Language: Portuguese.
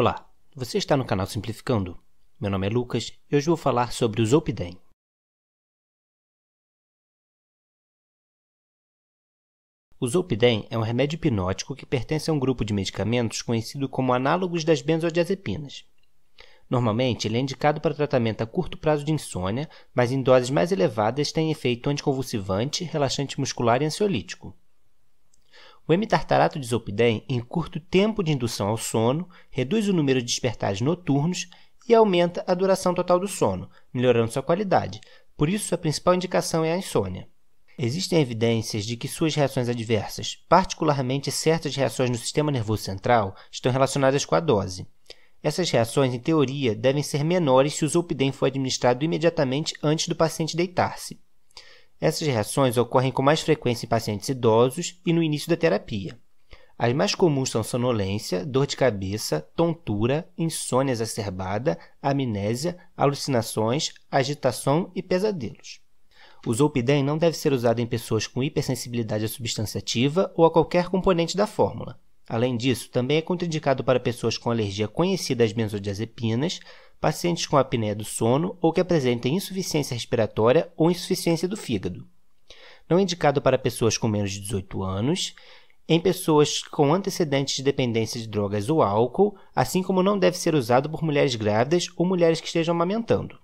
Olá, você está no canal Simplificando. Meu nome é Lucas e hoje vou falar sobre os Zolpidem. O Zolpidem é um remédio hipnótico que pertence a um grupo de medicamentos conhecido como análogos das benzodiazepinas. Normalmente, ele é indicado para tratamento a curto prazo de insônia, mas em doses mais elevadas tem efeito anticonvulsivante, relaxante muscular e ansiolítico. O emitartarato de zolpidem, em curto tempo de indução ao sono, reduz o número de despertares noturnos e aumenta a duração total do sono, melhorando sua qualidade. Por isso, a principal indicação é a insônia. Existem evidências de que suas reações adversas, particularmente certas reações no sistema nervoso central, estão relacionadas com a dose. Essas reações, em teoria, devem ser menores se o zolpidem for administrado imediatamente antes do paciente deitar-se. Essas reações ocorrem com mais frequência em pacientes idosos e no início da terapia. As mais comuns são sonolência, dor de cabeça, tontura, insônia exacerbada, amnésia, alucinações, agitação e pesadelos. O Zolpidem não deve ser usado em pessoas com hipersensibilidade à substância ativa ou a qualquer componente da fórmula. Além disso, também é contraindicado para pessoas com alergia conhecida às benzodiazepinas, pacientes com apneia do sono ou que apresentem insuficiência respiratória ou insuficiência do fígado. Não é indicado para pessoas com menos de 18 anos, em pessoas com antecedentes de dependência de drogas ou álcool, assim como não deve ser usado por mulheres grávidas ou mulheres que estejam amamentando.